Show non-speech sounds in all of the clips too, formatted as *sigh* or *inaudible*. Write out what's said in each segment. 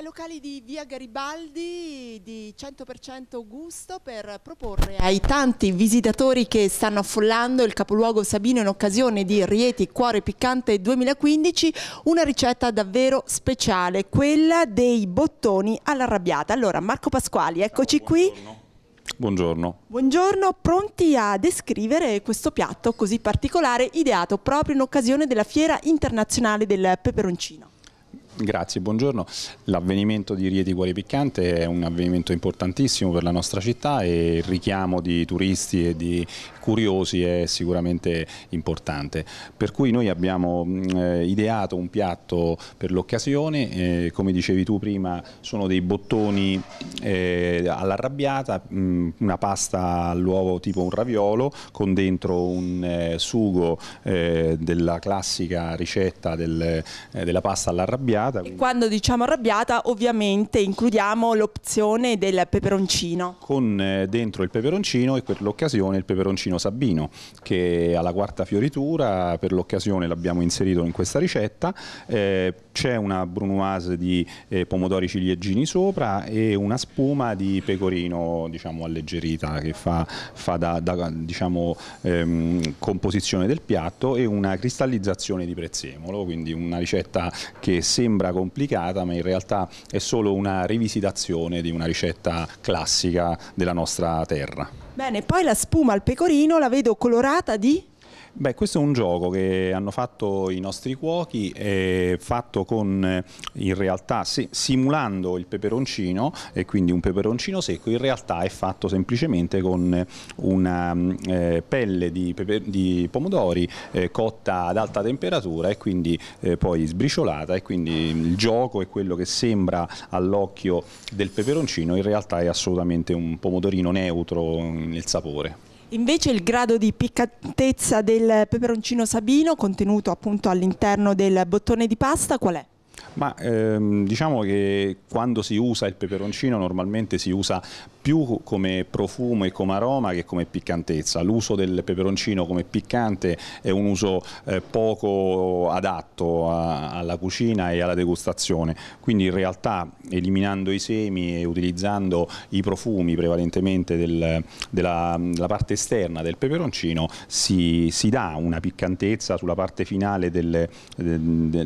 dai locali di Via Garibaldi di 100% gusto per proporre ai tanti visitatori che stanno affollando il capoluogo Sabino in occasione di Rieti Cuore Piccante 2015 una ricetta davvero speciale, quella dei bottoni all'arrabbiata. Allora Marco Pasquali, eccoci qui. Buongiorno. Buongiorno, pronti a descrivere questo piatto così particolare ideato proprio in occasione della Fiera Internazionale del Peperoncino? Grazie, buongiorno. L'avvenimento di Rieti Cuore Piccante è un avvenimento importantissimo per la nostra città e il richiamo di turisti e di curiosi è sicuramente importante. Per cui noi abbiamo eh, ideato un piatto per l'occasione, eh, come dicevi tu prima sono dei bottoni eh, all'arrabbiata, mm, una pasta all'uovo tipo un raviolo con dentro un eh, sugo eh, della classica ricetta del, eh, della pasta all'arrabbiata arrabbiata. Quindi. quando diciamo arrabbiata ovviamente includiamo l'opzione del peperoncino. Con eh, dentro il peperoncino e per l'occasione il peperoncino Sabino che alla quarta fioritura per l'occasione l'abbiamo inserito in questa ricetta. Eh, c'è una brunoise di eh, pomodori ciliegini sopra e una spuma di pecorino diciamo alleggerita che fa, fa da, da diciamo, ehm, composizione del piatto e una cristallizzazione di prezzemolo, quindi una ricetta che sembra sembra complicata ma in realtà è solo una rivisitazione di una ricetta classica della nostra terra. Bene, poi la spuma al pecorino la vedo colorata di? Beh, questo è un gioco che hanno fatto i nostri cuochi, eh, fatto con, eh, in realtà, sì, simulando il peperoncino, e quindi un peperoncino secco, in realtà è fatto semplicemente con una mm, eh, pelle di, di pomodori eh, cotta ad alta temperatura e quindi eh, poi sbriciolata e quindi il gioco è quello che sembra all'occhio del peperoncino, in realtà è assolutamente un pomodorino neutro mm, nel sapore. Invece il grado di piccantezza del peperoncino sabino contenuto appunto all'interno del bottone di pasta qual è? Ma ehm, diciamo che quando si usa il peperoncino normalmente si usa più come profumo e come aroma che come piccantezza. L'uso del peperoncino come piccante è un uso eh, poco adatto a, alla cucina e alla degustazione, quindi in realtà eliminando i semi e utilizzando i profumi prevalentemente del, della, della, parte esterna del peperoncino si, si, dà una piccantezza sulla parte finale del, del,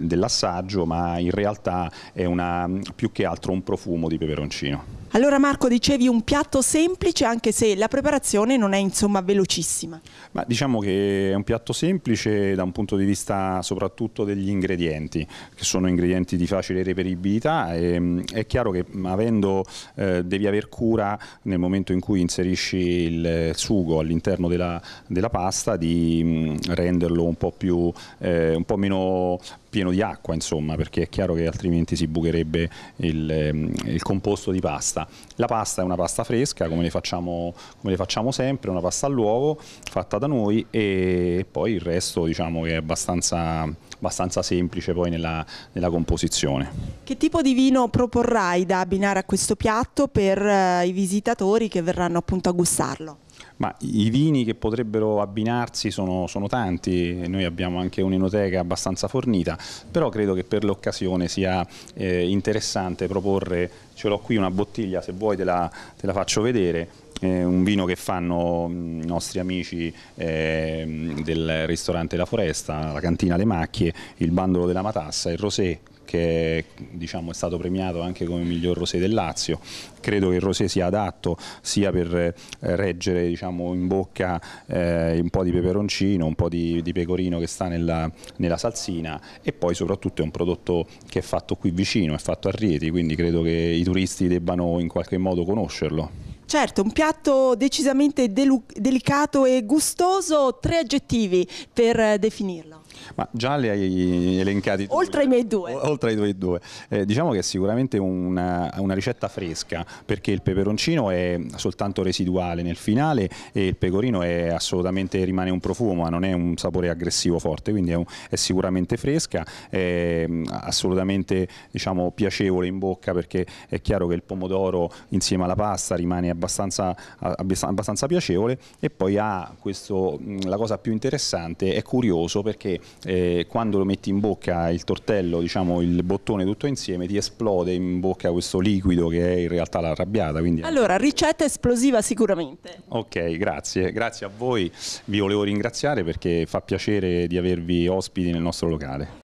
dell'assaggio, ma in realtà è una, più che altro un profumo di peperoncino. Allora Marco dicevi un piccante piatto semplice anche se la preparazione non è insomma velocissima? Ma diciamo che è un piatto semplice da un punto di vista soprattutto degli ingredienti, che sono ingredienti di facile reperibilità e, mm, è chiaro che mm, avendo, eh, devi aver cura nel momento in cui inserisci il sugo all'interno della, della, pasta di mm, renderlo un po', più, eh, un po meno pieno di acqua, insomma, perché è chiaro che altrimenti si bucherebbe il, ehm, il composto di pasta. La pasta è una pasta fresca, come le facciamo, come le facciamo sempre, una pasta all'uovo fatta da noi e poi il resto diciamo che è abbastanza, abbastanza semplice poi nella, nella composizione. Che tipo di vino proporrai da abbinare a questo piatto per eh, i visitatori che verranno appunto a gustarlo? Ma i vini che potrebbero abbinarsi sono, sono tanti, noi abbiamo anche un'enoteca abbastanza fornita, però credo che per l'occasione sia eh, interessante proporre, ce l'ho qui una bottiglia, se vuoi te la, te la faccio vedere, eh, un vino che fanno mm, i nostri amici eh, del ristorante La Foresta, la cantina Le Macchie, il bandolo della Matassa, il rosé che diciamo, è stato premiato anche come miglior rosé del Lazio. Credo che il rosé sia adatto sia per eh, reggere diciamo, in bocca eh, un po' di peperoncino, un po' di, di pecorino che sta nella, nella, salsina e poi soprattutto è un prodotto che è fatto qui vicino, è fatto a Rieti, quindi credo che i turisti debbano in qualche modo conoscerlo. Certo, un piatto decisamente delicato e gustoso, tre aggettivi per eh, definirlo. Ma già le hai elencati. Oltre ai miei due. Oltre ai tuoi due. Eh, diciamo che è sicuramente una, una, ricetta fresca perché il peperoncino è soltanto residuale nel finale e il pecorino è assolutamente rimane un profumo, ma non è un sapore aggressivo forte, quindi è, un, è sicuramente fresca, è mm, assolutamente diciamo, piacevole in bocca perché è chiaro che il pomodoro insieme alla pasta rimane abbastanza, abbastanza piacevole e poi ha questo, mm, la cosa più interessante, è curioso perché eh, quando lo metti in bocca il tortello, diciamo il bottone tutto insieme, ti esplode in bocca questo liquido che è in realtà l'arrabbiata. Quindi... Allora, ricetta esplosiva sicuramente. Ok, grazie, grazie a voi, vi volevo ringraziare perché fa piacere di avervi ospiti nel nostro locale.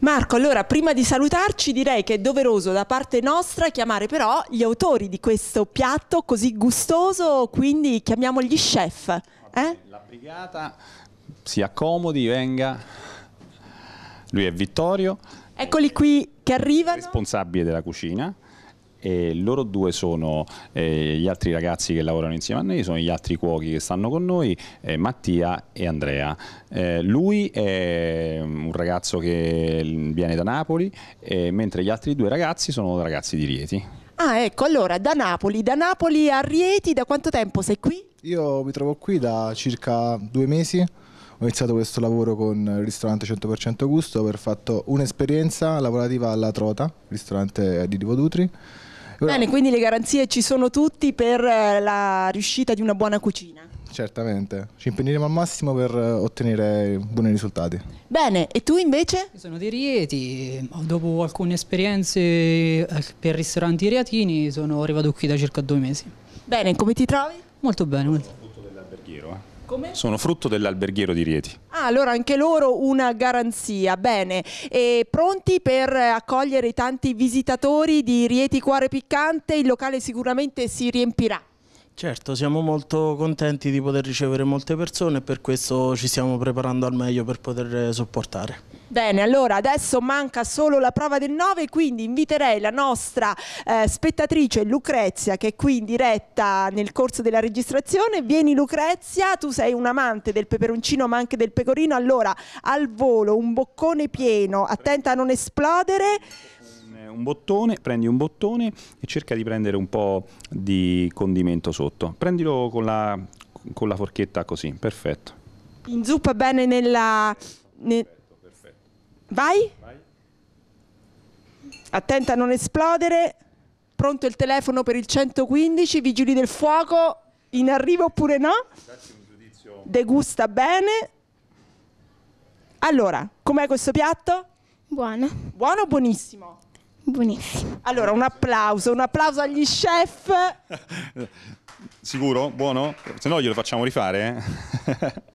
Marco, allora prima di salutarci direi che è doveroso da parte nostra chiamare però gli autori di questo piatto così gustoso, quindi chiamiamo gli chef. Eh? La brigata si accomodi, venga. Lui è Vittorio. Eccoli qui che arrivano. Responsabile della cucina e loro due sono eh, gli altri ragazzi che lavorano insieme a noi, sono gli altri cuochi che stanno con noi, eh, Mattia e Andrea. Eh, lui è mm, un ragazzo che mm, viene da Napoli, eh, mentre gli altri due ragazzi sono ragazzi di Rieti. Ah ecco, allora da Napoli, da Napoli a Rieti, da quanto tempo sei qui? Io mi trovo qui da circa due mesi ho iniziato questo lavoro con il ristorante 100% gusto, aver fatto un'esperienza lavorativa alla Trota, ristorante di Divodutri. Bene, quindi le garanzie ci sono tutti per eh, la riuscita di una buona cucina. Certamente, ci impegneremo al massimo per eh, ottenere buoni risultati. Bene, e tu invece? sono di Rieti, dopo alcune esperienze eh, per ristoranti riatini sono arrivato qui da circa due mesi. Bene, come ti trovi? Molto bene. Molto. Appunto dell'alberghiero, eh. Come? Sono frutto dell'alberghiero di Rieti. Ah, allora anche loro una garanzia. Bene, e pronti per accogliere i tanti visitatori di Rieti Cuore Piccante? Il locale sicuramente si riempirà. Certo, siamo molto contenti di poter ricevere molte persone e per questo ci stiamo preparando al meglio per poter eh, sopportare. Bene, allora adesso manca solo la prova del 9, quindi inviterei la nostra eh, spettatrice Lucrezia, che è qui in diretta nel corso della registrazione. Vieni Lucrezia, tu sei un amante del peperoncino ma anche del pecorino, allora al volo un boccone pieno, attenta a non esplodere un eh, bottone, prendi un bottone e cerca di prendere un po' di condimento sotto. Prendilo con la, con la forchetta così, perfetto. Inzuppa bene nella... Ne... Vai? Attenta a non esplodere. Pronto il telefono per il 115, vigili del fuoco, in arrivo oppure no? Degusta bene. Allora, com'è questo piatto? Buono. Buono o buonissimo? Buonissimo. Allora, un applauso, un applauso agli chef. *laughs* Sicuro? Buono? Se no glielo facciamo rifare. Eh? *laughs*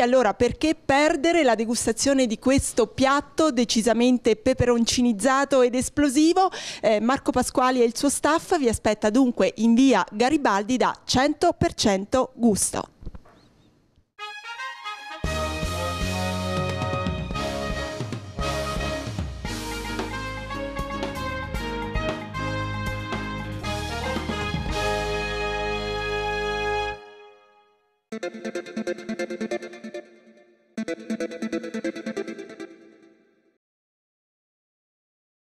E allora perché perdere la degustazione di questo piatto decisamente peperoncinizzato ed esplosivo? Eh, Marco Pasquali e il suo staff vi aspetta dunque in via Garibaldi da 100% gusto. Thank you.